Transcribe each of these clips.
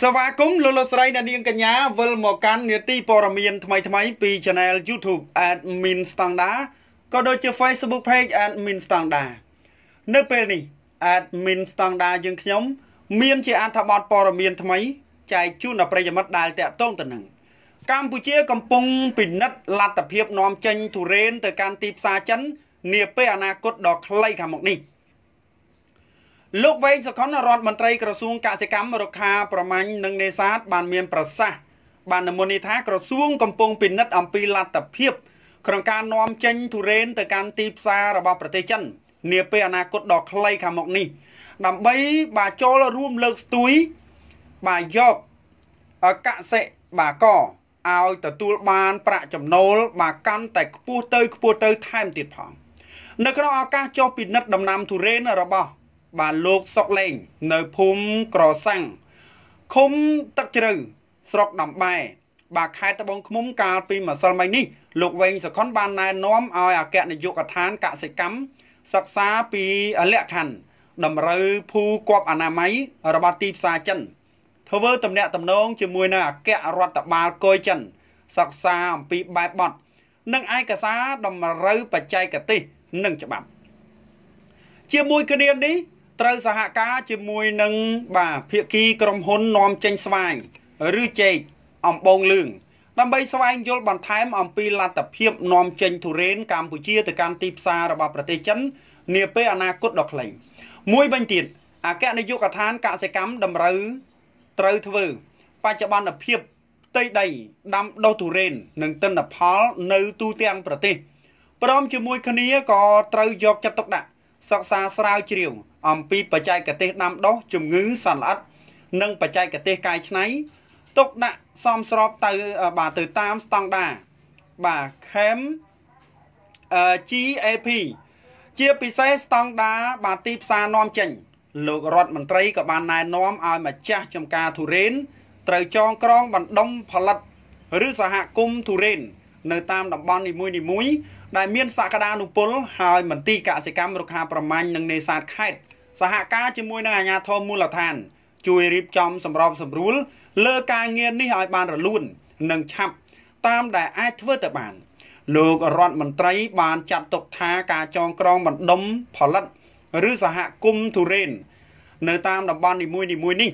សវាគមលោកលោកស្រីអ្នកនាងកញ្ញាវិលមកកាន់នាទីព័ត៌មានថ្មីថ្មីពី Channel YouTube Admin Standard ក៏ដូចជា Facebook Page Admin Standard នៅពេលនេះ Admin Standard យើងខ្ញុំ មានជាអត្ថបទព័ត៌មានថ្មីចែកជូនដល់ប្រិយមិត្តដែលតាក់ទងទៅនឹងកម្ពុជាកំពុងពិនិត្យលទ្ធភាពនាំចេញទុរេនទៅកាន់ទីផ្សារចិននាពេលអនាគតដ៏ខ្លីខាងមុខនេះ។លោកវែងសុខុនរដ្ឋមន្ត្រីក្រសួងកសិកម្មរុក្ខាប្រមាញ់និងនេសាទបានមាន ប្រសាសន៍បាននិមន្តនេះថាក្រសួងកំពុងពិនិត្យអំពីលទ្ធភាព ក្នុងការនាំចេញទុរេនទៅកាន់ទីផ្សាររបស់ប្រទេសចិននាពេលអនាគតដ៏ខ្លីខាងមុខនេះដើម្បី បាទចូលរួមលើកស្ទួយបាទយកកសិបាករឲ្យទទួលបានប្រាក់ចំណូលបាទកាន់តែខ្ពស់ទៅខ្ពស់ទៅ ថែមទៀតផងនៅក្នុងឱកាសចុះពិនិត្យដំណាំទុរេនរបស់បាទលោកសុកលេង នៅភូមិក្រសាំងឃុំទឹកជ្រៅស្រុកដំបែបាទខេត្តត្បូងឃ្មុំកាលពីម្សិលមិញនេះលោកវែងសខុនបានណែនាំឲ្យអគ្គនាយកដ្ឋានកសិកម្ម សិក្សាពីលក្ខខណ្ឌតម្រូវភូគប់អនាម័យរបស់ទីផ្សារចិនធ្វើតំណាក់តំណងជាមួយនៅអគ្គរដ្ឋបាលកុយចិនសិក្សាអំពីបែបបទនិងឯកសារតម្រូវបច្ចេកទេសនិងច្បាប់ជាមួយគ្នានេះត្រូវសហការជាមួយនឹងបាទភាគីក្រុមហ៊ុននាំចេញស្វាយឬចេកអំបងលឿងដើម្បីស្វែងយល់បន្ថែមអំពីលទ្ធភាពនាំចេញទុរេនកម្ពុជាទៅកាន់ទីផ្សាររបស់ប្រទេសចិននាពេលអនាគតដ៏ខ្លីមួយវិញទៀតអគ្គនាយកដ្ឋានកសិកម្មតម្រូវត្រូវធ្វើបច្ចុប្បន្នភាពផ្ទៃដីដាំដុះទុរេន និងទិន្នផល នៅទូទាំងប្រទេសព្រមជាមួយគ្នាក៏ត្រូវយកចិត្តទុកដាក់សិក្សាស្រាវជ្រាវអំពីបច្ចេកទេសដាំដុះជំងឺសត្វល្អិតនិងបច្ចេកទេសកែច្នៃទុកដាក់សមស្របទៅបាទទៅតាមស្តង់ដារបាទ CAM GAP ជាពិសេសស្តង់ដារបាទទីផ្សារនាំចេញ លោករដ្ឋមន្ត្រីក៏បានណែនាំឲ្យម្ចាស់ចំការទុរេនត្រូវចងក្រងបណ្ដុំផលិតឬសហគមន៍ទុរេននៅតាមតំបន់នីមួយៗដែលមានសក្តានុពលហើយមន្ទីរកសិកម្មរុក្ខាប្រមាញ់និងនេសាទខេត្តសហការជាមួយនឹងអាជ្ញាធរមូលដ្ឋានជួយរៀបចំសម្របសម្រួលលើការងារនេះឲ្យបានរលូននិងឆាប់តាមដែលអាចធ្វើទៅបាន លោករដ្ឋមន្ត្រី បានចាត់ទុកថាការចងក្រងបណ្ដុំផលិត ឬសហគមន៍ទុរេន នៅតាមតំបន់នីមួយៗនេះ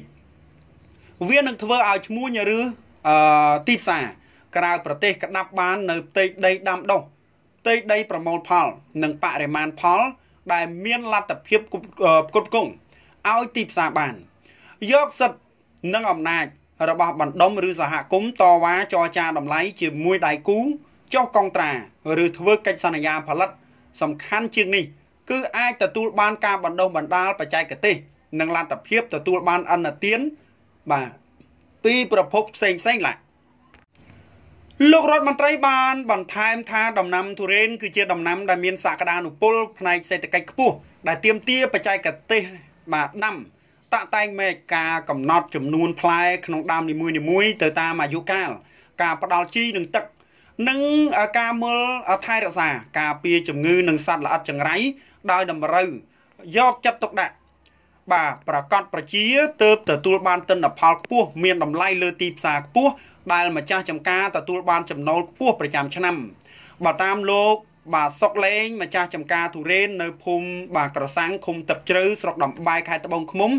វានឹងធ្វើឲ្យឈ្មោះឬទីផ្សារក្រៅប្រទេសក្តាប់បាននៅផ្ទៃដីដាំដុះផ្ទៃដីប្រមូលផល និងបរិមាណផល ដែលមានលទ្ធភាពគ្រប់គង់ឲ្យទីផ្សារបានយកសិទ្ធិនិងអំណាចរបស់បណ្ដុំឬសហគមន៍តវ៉ាចរចាតម្លៃជាមួយដៃគូចុះកងត្រាឬធ្វើកិច្ចសន្យាផលិត សំខាន់ជាងនេះ គឺអាចទទួលបានការបណ្ដុះបណ្ដាលបច្ចេកទេសនិងលទ្ធភាពទទួលបានអន្តទានបាទពីប្រភពផ្សេងផ្សេងឡើយលោករដ្ឋមន្ត្រីបានបន្ថែមថាដំណាំទុរេនគឺជាដំណាំដែលមានសក្តានុពល ផ្នែកសេដ្ឋកិច្ចខ្ពស់ដែលទាមទារបច្ចេកទេសបាទដាំ តាក់តែងមេការកំណត់ចំនួនផ្លែ ក្នុងដើមនីមួយៗទៅតាមអាយុកាល ការផ្ដល់ជីនិងទឹក និងការមើលថែរក្សាការពារជំងឺនិងសត្វល្អិតចង្រៃដោយតម្រូវយកចិត្តទុកដាក់បាទប្រកាសប្រជាទៅទទួលបានទិន្នផលខ្ពស់មានតម្លៃលើទីផ្សារខ្ពស់ដែលម្ចាស់ចំការទទួលបានចំណូលខ្ពស់ប្រចាំឆ្នាំបើតាមលោកបាទសុកលេងម្ចាស់ចំការទុរេននៅភូមិបាទក្រសាំងឃុំទឹកជ្រៅស្រុកដំបែខេត្តត្បូងឃ្មុំ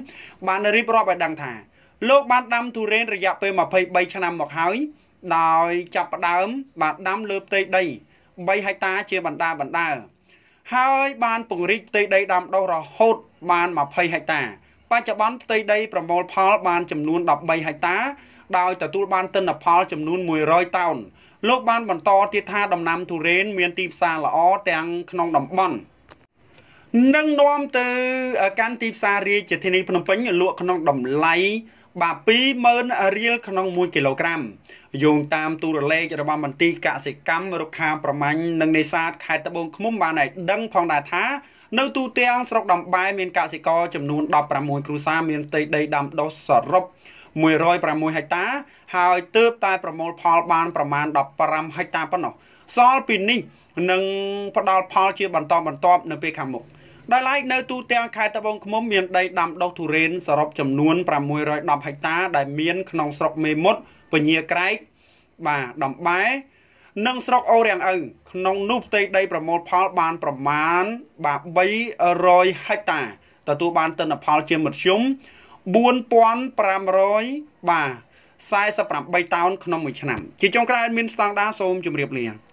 បានរៀបរាប់ឲ្យដឹងថាលោកបានដាំទុរេនរយៈពេល23ឆ្នាំមកហើយដោយចាប់ផ្ដើម បាទដាំលើផ្ទៃដី3ហិកតាជាបណ្ដាបណ្ដាហើយបានពង្រីកផ្ទៃដីដាំដុះរហូត បាន20ហិកតា បច្ចុប្បន្នផ្ទៃដីប្រមូល ផល បានចំនួន13ហិកតាដោយទទួលបានទិន្នផល ចំនួន100តោនលោកបានបន្តទៀតថាដំណាំទុរេន មាន ទីផ្សារល្អទាំងក្នុងតំបន់នឹងនាំទៅកាន់ទីផ្សាររាជធានីភ្នំពេញលក់ក្នុងតម្លៃបាទ20000រៀលក្នុង1គីឡូក្រាមយោងតាមទូរលេខរបស់មន្ទីរកសិកម្មរុក្ខាប្រមាញ់និងនេសាទខេត្តត្បូងឃ្មុំបានឲ្យដឹងផងដែរថានៅទូទាំងស្រុកដំបែមានកសិករចំនួន16គ្រួសារមានផ្ទៃដីដាំដុះសរុប106ហិកតា ហើយទើបតែប្រមូលផលបាន ប្រមាណ15ហិកតាប៉ុណ្ណោះសល់ពីនេះនឹងផ្ដល់ផលជាបន្តបន្ទាប់នៅពេលខាងមុខ។ដោយឡែកនៅទូទាំងខេត្តត្បូងឃ្មុំមានដីដាំដុះទុរេនសរុបចំនួន610ហិកតា ដែលមានក្នុងស្រុកមេមត់ពញាក្រែកបាទដំបែ និងស្រុកអូរាំងឪក្នុងនោះផ្ទៃដីប្រមូលផលបាន ប្រមាណបាទ300ហិកតា ទទួលបានទិន្នផលជាមធ្យម4500បាទ48តោនក្នុងមួយឆ្នាំជាចុងក្រោយមានស្តង់ដាសូមជម្រាបលា